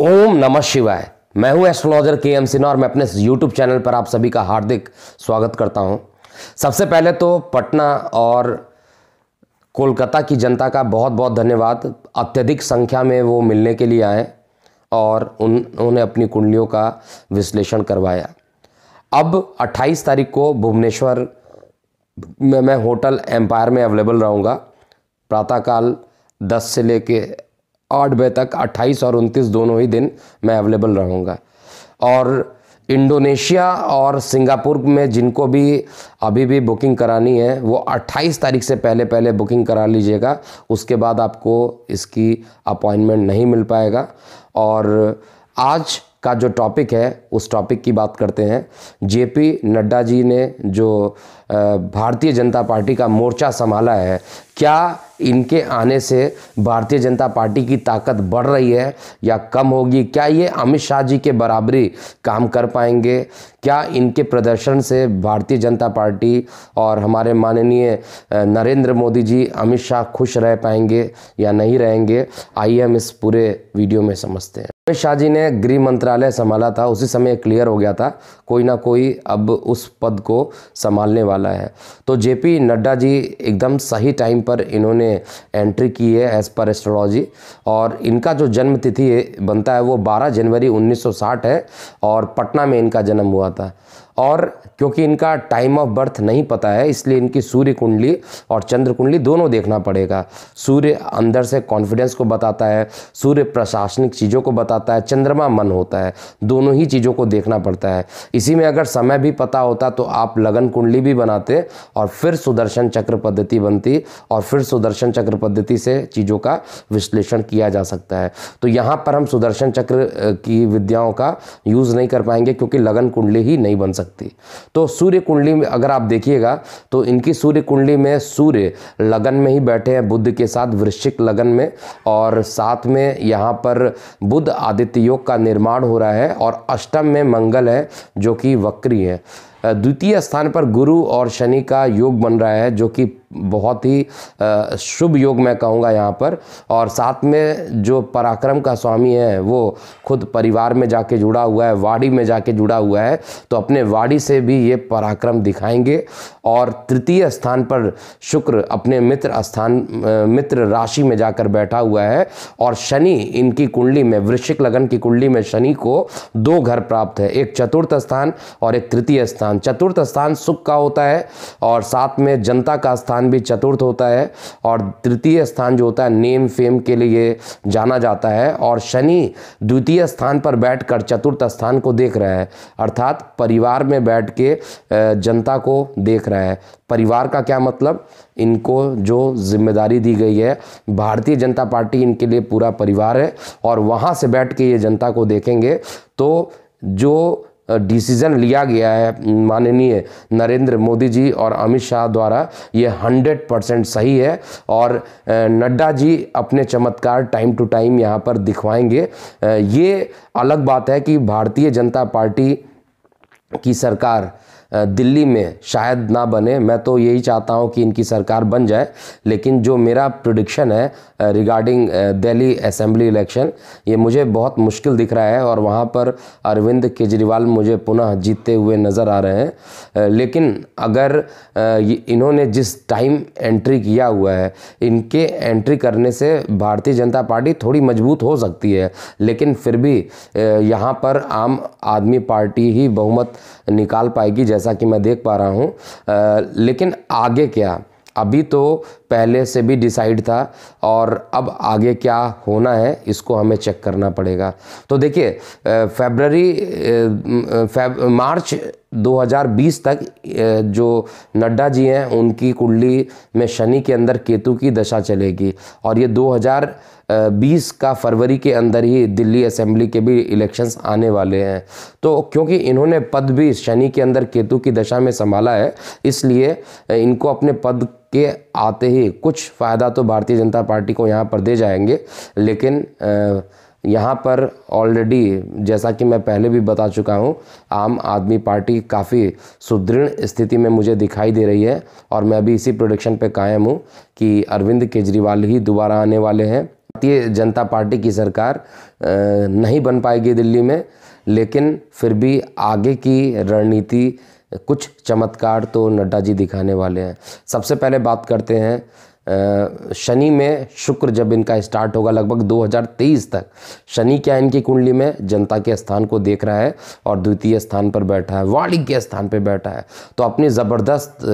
ओम नमः शिवाय मैं हूं एस्ट्रोलॉजर के एम सिन्हा और मैं अपने यूट्यूब चैनल पर आप सभी का हार्दिक स्वागत करता हूं सबसे पहले तो पटना और कोलकाता की जनता का बहुत बहुत धन्यवाद अत्यधिक संख्या में वो मिलने के लिए आए और उन उन्होंने अपनी कुंडलियों का विश्लेषण करवाया अब 28 तारीख को भुवनेश्वर में मैं होटल एम्पायर में अवेलेबल रहूँगा प्रातःकाल दस से ले आठ बजे तक अट्ठाईस और उनतीस दोनों ही दिन मैं अवेलेबल रहूँगा और इंडोनेशिया और सिंगापुर में जिनको भी अभी भी बुकिंग करानी है वो 28 तारीख से पहले पहले बुकिंग करा लीजिएगा उसके बाद आपको इसकी अपॉइंटमेंट नहीं मिल पाएगा और आज का जो टॉपिक है उस टॉपिक की बात करते हैं जेपी नड्डा जी ने जो भारतीय जनता पार्टी का मोर्चा संभाला है क्या इनके आने से भारतीय जनता पार्टी की ताकत बढ़ रही है या कम होगी क्या ये अमित शाह जी के बराबरी काम कर पाएंगे क्या इनके प्रदर्शन से भारतीय जनता पार्टी और हमारे माननीय नरेंद्र मोदी जी अमित शाह खुश रह पाएंगे या नहीं रहेंगे आइए हम इस पूरे वीडियो में समझते हैं अमित शाह जी ने गृह मंत्रालय संभाला था उसी समय क्लियर हो गया था कोई ना कोई अब उस पद को संभालने वाला है तो जेपी नड्डा जी एकदम सही टाइम पर इन्होंने एंट्री की है एज पर एस्ट्रोलॉजी और इनका जो जन्म तिथि बनता है वो 12 जनवरी 1960 है और पटना में इनका जन्म हुआ था और क्योंकि इनका टाइम ऑफ बर्थ नहीं पता है इसलिए इनकी सूर्य कुंडली और चंद्र कुंडली दोनों देखना पड़ेगा सूर्य अंदर से कॉन्फिडेंस को बताता है सूर्य प्रशासनिक चीज़ों को बताता है चंद्रमा मन होता है दोनों ही चीज़ों को देखना पड़ता है इसी में अगर समय भी पता होता तो आप लगन कुंडली भी बनाते और फिर सुदर्शन चक्र पद्धति बनती और फिर सुदर्शन चक्र पद्धति से चीज़ों का विश्लेषण किया जा सकता है तो यहाँ पर हम सुदर्शन चक्र की विद्याओं का यूज़ नहीं कर पाएंगे क्योंकि लगन कुंडली ही नहीं बन सकती सकती तो सूर्य कुंडली में अगर आप देखिएगा तो इनकी सूर्य कुंडली में सूर्य लगन में ही बैठे हैं बुद्ध के साथ वृश्चिक लगन में और साथ में यहाँ पर बुद्ध आदित्य योग का निर्माण हो रहा है और अष्टम में मंगल है जो कि वक्री है द्वितीय स्थान पर गुरु और शनि का योग बन रहा है जो कि बहुत ही शुभ योग मैं कहूँगा यहाँ पर और साथ में जो पराक्रम का स्वामी है वो खुद परिवार में जाके जुड़ा हुआ है वाड़ी में जाके जुड़ा हुआ है तो अपने वाड़ी से भी ये पराक्रम दिखाएंगे और तृतीय स्थान पर शुक्र अपने मित्र स्थान मित्र राशि में जाकर बैठा हुआ है और शनि इनकी कुंडली में वृश्चिक लगन की कुंडली में शनि को दो घर प्राप्त है एक चतुर्थ स्थान और एक तृतीय स्थान चतुर्थ स्थान सुख का होता है और साथ में जनता का स्थान स्थान भी चतुर्थ होता है और तृतीय स्थान जो होता है नेम फेम के लिए जाना जाता है और शनि द्वितीय स्थान पर बैठकर चतुर्थ स्थान को देख रहा है अर्थात परिवार में बैठ के जनता को देख रहा है परिवार का क्या मतलब इनको जो जिम्मेदारी दी गई है भारतीय जनता पार्टी इनके लिए पूरा परिवार है और वहाँ से बैठ के ये जनता को देखेंगे तो जो डिसीज़न लिया गया है माननीय नरेंद्र मोदी जी और अमित शाह द्वारा ये हंड्रेड परसेंट सही है और नड्डा जी अपने चमत्कार टाइम टू टाइम यहाँ पर दिखवाएंगे ये अलग बात है कि भारतीय जनता पार्टी की सरकार दिल्ली में शायद ना बने मैं तो यही चाहता हूँ कि इनकी सरकार बन जाए लेकिन जो मेरा प्रोडिक्शन है रिगार्डिंग दिल्ली असेंबली इलेक्शन ये मुझे बहुत मुश्किल दिख रहा है और वहाँ पर अरविंद केजरीवाल मुझे पुनः जीतते हुए नज़र आ रहे हैं लेकिन अगर इन्होंने जिस टाइम एंट्री किया हुआ है इनके एंट्री करने से भारतीय जनता पार्टी थोड़ी मजबूत हो सकती है लेकिन फिर भी यहाँ पर आम आदमी पार्टी ही बहुमत निकाल पाएगी जैसे जैसा कि मैं देख पा रहा हूँ लेकिन आगे क्या अभी तो पहले से भी डिसाइड था और अब आगे क्या होना है इसको हमें चेक करना पड़ेगा तो देखिए फेबररी फेब मार्च 2020 तक जो नड्डा जी हैं उनकी कुंडली में शनि के अंदर केतु की दशा चलेगी और ये 2020 का फरवरी के अंदर ही दिल्ली असेंबली के भी इलेक्शंस आने वाले हैं तो क्योंकि इन्होंने पद भी शनि के अंदर केतु की दशा में संभाला है इसलिए इनको अपने पद के आते ही कुछ फ़ायदा तो भारतीय जनता पार्टी को यहाँ पर दे जाएंगे लेकिन आ, यहाँ पर ऑलरेडी जैसा कि मैं पहले भी बता चुका हूँ आम आदमी पार्टी काफ़ी सुदृढ़ स्थिति में मुझे दिखाई दे रही है और मैं भी इसी प्रोडिक्शन पे कायम हूँ कि अरविंद केजरीवाल ही दोबारा आने वाले हैं भारतीय जनता पार्टी की सरकार नहीं बन पाएगी दिल्ली में लेकिन फिर भी आगे की रणनीति कुछ चमत्कार तो नड्डा जी दिखाने वाले हैं सबसे पहले बात करते हैं शनि में शुक्र जब इनका स्टार्ट होगा लगभग 2023 तक शनि क्या इनकी कुंडली में जनता के स्थान को देख रहा है और द्वितीय स्थान पर बैठा है वाणिज्य के स्थान पर बैठा है तो अपनी ज़बरदस्त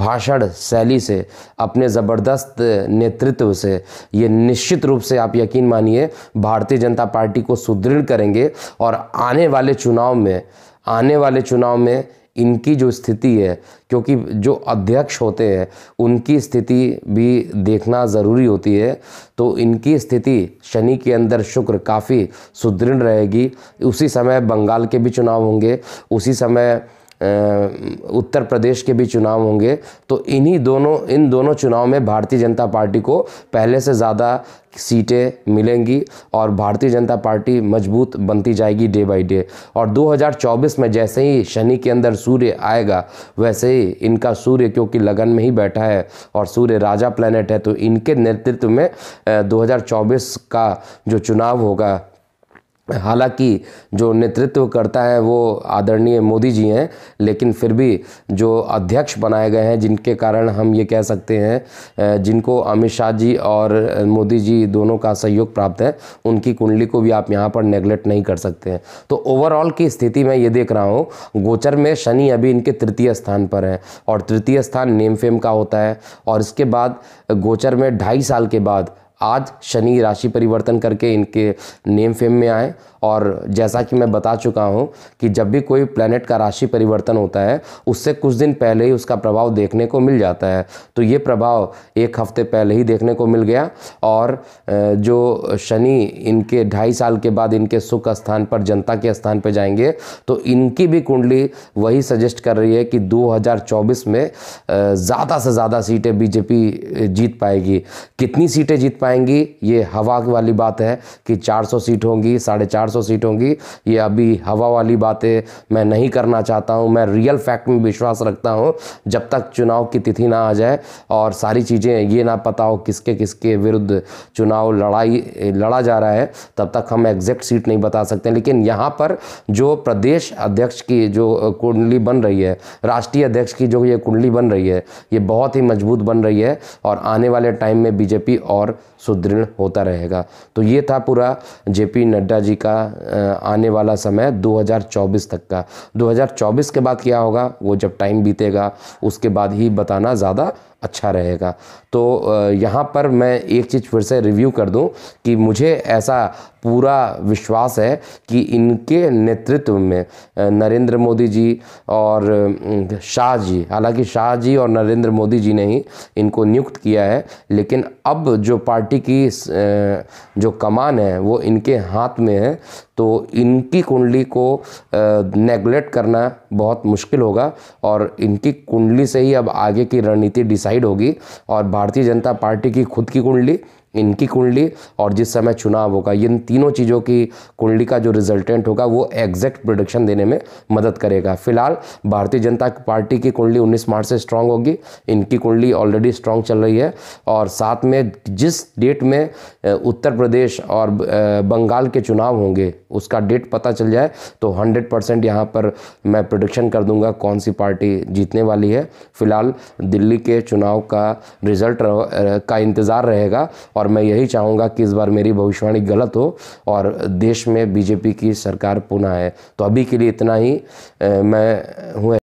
भाषण शैली से अपने ज़बरदस्त नेतृत्व से ये निश्चित रूप से आप यकीन मानिए भारतीय जनता पार्टी को सुदृढ़ करेंगे और आने वाले चुनाव में आने वाले चुनाव में इनकी जो स्थिति है क्योंकि जो अध्यक्ष होते हैं उनकी स्थिति भी देखना ज़रूरी होती है तो इनकी स्थिति शनि के अंदर शुक्र काफ़ी सुदृढ़ रहेगी उसी समय बंगाल के भी चुनाव होंगे उसी समय उत्तर प्रदेश के भी चुनाव होंगे तो इन्हीं दोनों इन दोनों चुनाव में भारतीय जनता पार्टी को पहले से ज़्यादा सीटें मिलेंगी और भारतीय जनता पार्टी मजबूत बनती जाएगी डे बाय डे और 2024 में जैसे ही शनि के अंदर सूर्य आएगा वैसे ही इनका सूर्य क्योंकि लगन में ही बैठा है और सूर्य राजा प्लैनेट है तो इनके नेतृत्व में 2024 का जो चुनाव होगा हालांकि जो नेतृत्व करता है वो आदरणीय मोदी जी हैं लेकिन फिर भी जो अध्यक्ष बनाए गए हैं जिनके कारण हम ये कह सकते हैं जिनको अमित शाह जी और मोदी जी दोनों का सहयोग प्राप्त है उनकी कुंडली को भी आप यहाँ पर नेग्लेक्ट नहीं कर सकते हैं तो ओवरऑल की स्थिति मैं ये देख रहा हूँ गोचर में शनि अभी इनके तृतीय स्थान पर हैं और तृतीय स्थान नेम फेम का होता है और इसके बाद गोचर में ढाई साल के बाद आज शनि राशि परिवर्तन करके इनके नेम फेम में आए और जैसा कि मैं बता चुका हूँ कि जब भी कोई प्लैनेट का राशि परिवर्तन होता है उससे कुछ दिन पहले ही उसका प्रभाव देखने को मिल जाता है तो ये प्रभाव एक हफ्ते पहले ही देखने को मिल गया और जो शनि इनके ढाई साल के बाद इनके सुख स्थान पर जनता के स्थान पर जाएंगे तो इनकी भी कुंडली वही सजेस्ट कर रही है कि 2024 में ज़्यादा से ज़्यादा सीटें बीजेपी जीत पाएगी कितनी सीटें जीत पाएंगी ये हवा वाली बात है कि 400 सीट होंगी साढ़े चार सौ सीट होंगी ये अभी हवा वाली बातें मैं नहीं करना चाहता हूँ मैं रियल फैक्ट में विश्वास रखता हूँ जब तक चुनाव की तिथि ना आ जाए और सारी चीज़ें ये ना पता हो किसके किसके विरुद्ध चुनाव लड़ाई लड़ा जा रहा है तब तक हम एग्जैक्ट सीट नहीं बता सकते लेकिन यहाँ पर जो प्रदेश अध्यक्ष की जो कुंडली बन रही है राष्ट्रीय अध्यक्ष की जो ये कुंडली बन रही है ये बहुत ही मजबूत बन रही है और आने वाले टाइम में बीजेपी और सुदृढ़ होता रहेगा तो ये था पूरा जेपी नड्डा जी का आने वाला समय 2024 तक का 2024 के बाद क्या होगा वो जब टाइम बीतेगा उसके बाद ही बताना ज़्यादा अच्छा रहेगा तो यहाँ पर मैं एक चीज़ फिर से रिव्यू कर दूँ कि मुझे ऐसा पूरा विश्वास है कि इनके नेतृत्व में नरेंद्र मोदी जी और शाह जी हालांकि शाह जी और नरेंद्र मोदी जी ने ही इनको नियुक्त किया है लेकिन अब जो पार्टी की जो कमान है वो इनके हाथ में है तो इनकी कुंडली को नेगलेक्ट करना बहुत मुश्किल होगा और इनकी कुंडली से ही अब आगे की रणनीति डिसाइड होगी और भारतीय जनता पार्टी की खुद की कुंडली इनकी कुंडली और जिस समय चुनाव होगा इन तीनों चीज़ों की कुंडली का जो रिजल्टेंट होगा वो एग्जैक्ट प्रोडिक्शन देने में मदद करेगा फिलहाल भारतीय जनता पार्टी की कुंडली 19 मार्च से स्ट्रांग होगी इनकी कुंडली ऑलरेडी स्ट्रांग चल रही है और साथ में जिस डेट में उत्तर प्रदेश और बंगाल के चुनाव होंगे उसका डेट पता चल जाए तो हंड्रेड परसेंट यहाँ पर मैं प्रोडिक्शन कर दूंगा कौन सी पार्टी जीतने वाली है फिलहाल दिल्ली के चुनाव का रिजल्ट का इंतज़ार रहेगा और और मैं यही चाहूँगा कि इस बार मेरी भविष्यवाणी गलत हो और देश में बीजेपी की सरकार पुनः है तो अभी के लिए इतना ही मैं हूँ